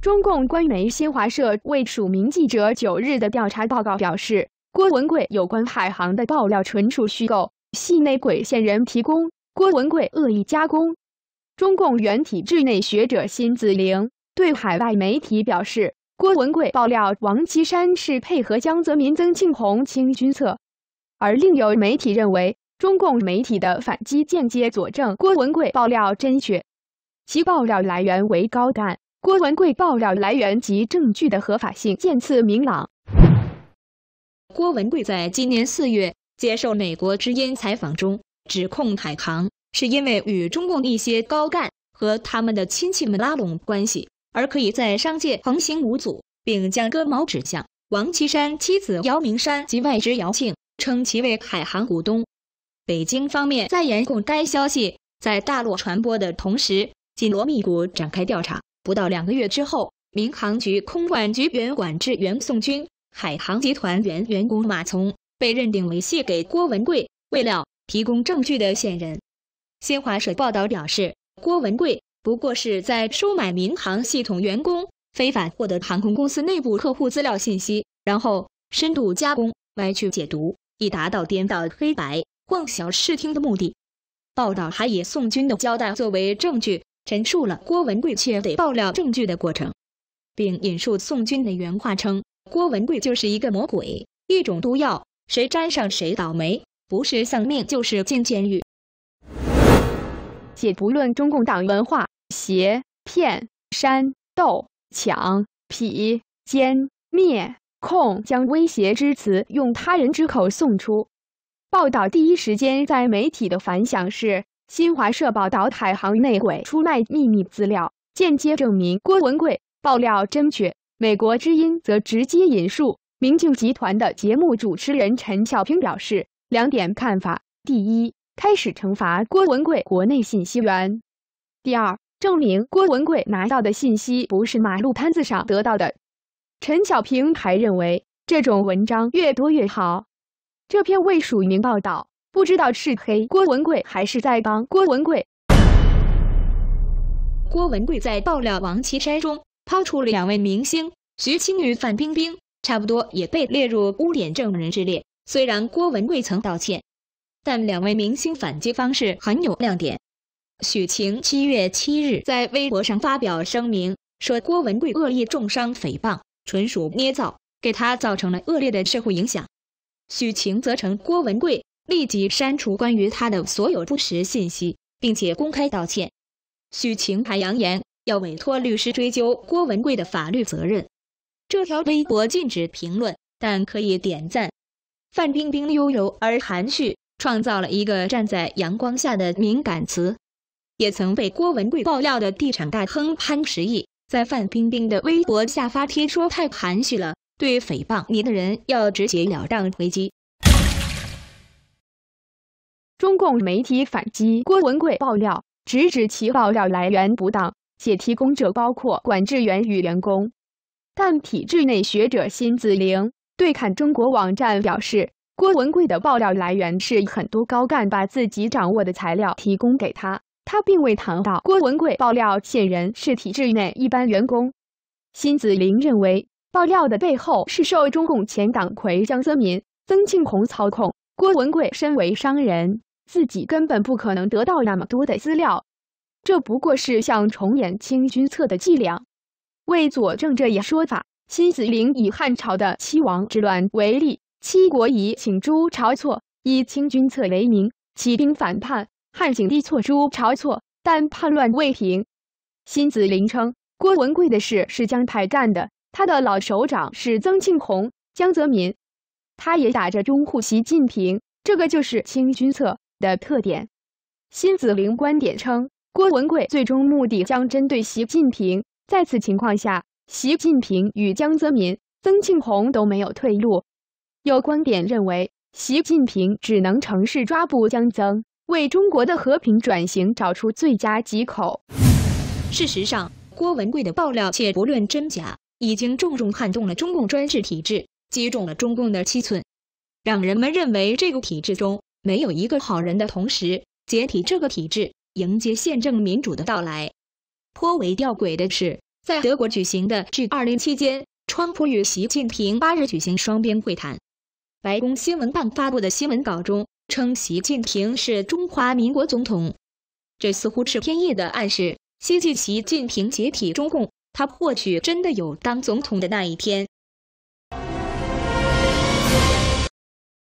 中共官媒新华社为署名记者九日的调查报告表示，郭文贵有关海航的爆料纯属虚构，系内鬼线人提供。郭文贵恶意加工。中共原体制内学者辛子玲对海外媒体表示，郭文贵爆料王岐山是配合江泽民、曾庆红清君侧。而另有媒体认为，中共媒体的反击间接佐证郭文贵爆料真确，其爆料来源为高干。郭文贵爆料来源及证据的合法性渐次明朗。郭文贵在今年四月接受美国之音采访中，指控海航是因为与中共一些高干和他们的亲戚们拉拢关系，而可以在商界横行无阻，并将矛头指向王岐山妻子姚明山及外侄姚庆，称其为海航股东。北京方面在严控该消息在大陆传播的同时，紧锣密鼓展开调查。不到两个月之后，民航局空管局原管制员宋军、海航集团原员工马从被认定为谢给郭文贵未料提供证据的线人。新华社报道表示，郭文贵不过是在收买民航系统员工，非法获得航空公司内部客户资料信息，然后深度加工、歪曲解读，以达到颠倒黑白、混淆视听的目的。报道还以宋军的交代作为证据。陈述了郭文贵窃得爆料证据的过程，并引述宋军的原话称：“郭文贵就是一个魔鬼，一种毒药，谁沾上谁倒霉，不是丧命就是进监狱。”且不论中共党文化、邪骗煽斗、抢、痞、奸、灭、控将威胁之词用他人之口送出，报道第一时间在媒体的反响是。新华社报道，海航内鬼出卖秘密资料，间接证明郭文贵爆料正确。美国之音则直接引述明镜集团的节目主持人陈小平表示两点看法：第一，开始惩罚郭文贵国内信息源；第二，证明郭文贵拿到的信息不是马路摊子上得到的。陈小平还认为，这种文章越多越好。这篇未署名报道。不知道是黑郭文贵还是在帮郭文贵。郭文贵在爆料王岐山中抛出了两位明星徐青与范冰冰，差不多也被列入污点证人之列。虽然郭文贵曾道歉，但两位明星反击方式很有亮点。许晴七月七日在微博上发表声明，说郭文贵恶意重伤、诽谤，纯属捏造，给他造成了恶劣的社会影响。许晴则称郭文贵。立即删除关于他的所有不实信息，并且公开道歉。许晴还扬言要委托律师追究郭文贵的法律责任。这条微博禁止评论，但可以点赞。范冰冰的优柔而含蓄，创造了一个站在阳光下的敏感词。也曾被郭文贵爆料的地产大亨潘石屹，在范冰冰的微博下发帖说太含蓄了，对诽谤你的人要直截了当回击。中共媒体反击郭文贵爆料，直指其爆料来源不当，且提供者包括管制员与员工。但体制内学者辛子玲对看中国网站表示，郭文贵的爆料来源是很多高干把自己掌握的材料提供给他，他并未谈到郭文贵爆料线人是体制内一般员工。辛子玲认为，爆料的背后是受中共前党魁江泽民、曾庆红操控。郭文贵身为商人。自己根本不可能得到那么多的资料，这不过是想重演《清君侧的伎俩。为佐证这一说法，辛子陵以汉朝的七王之乱为例：七国以请诸晁错，以《清君侧为名起兵反叛，汉景帝错诸晁错，但叛乱未平。辛子陵称，郭文贵的事是江派干的，他的老首长是曾庆红、江泽民，他也打着拥护习近平，这个就是《清君侧。的特点，新子凌观点称，郭文贵最终目的将针对习近平。在此情况下，习近平与江泽民、曾庆红都没有退路。有观点认为，习近平只能尝试抓捕江曾，为中国的和平转型找出最佳借口。事实上，郭文贵的爆料，且不论真假，已经重重撼动了中共专制体制，击中了中共的七寸，让人们认为这个体制中。没有一个好人的同时，解体这个体制，迎接宪政民主的到来。颇为吊诡的是，在德国举行的 G 二零期间，川普与习近平八日举行双边会谈。白宫新闻办发布的新闻稿中称，习近平是中华民国总统，这似乎是天意的暗示。希冀习近平解体中共，他或许真的有当总统的那一天。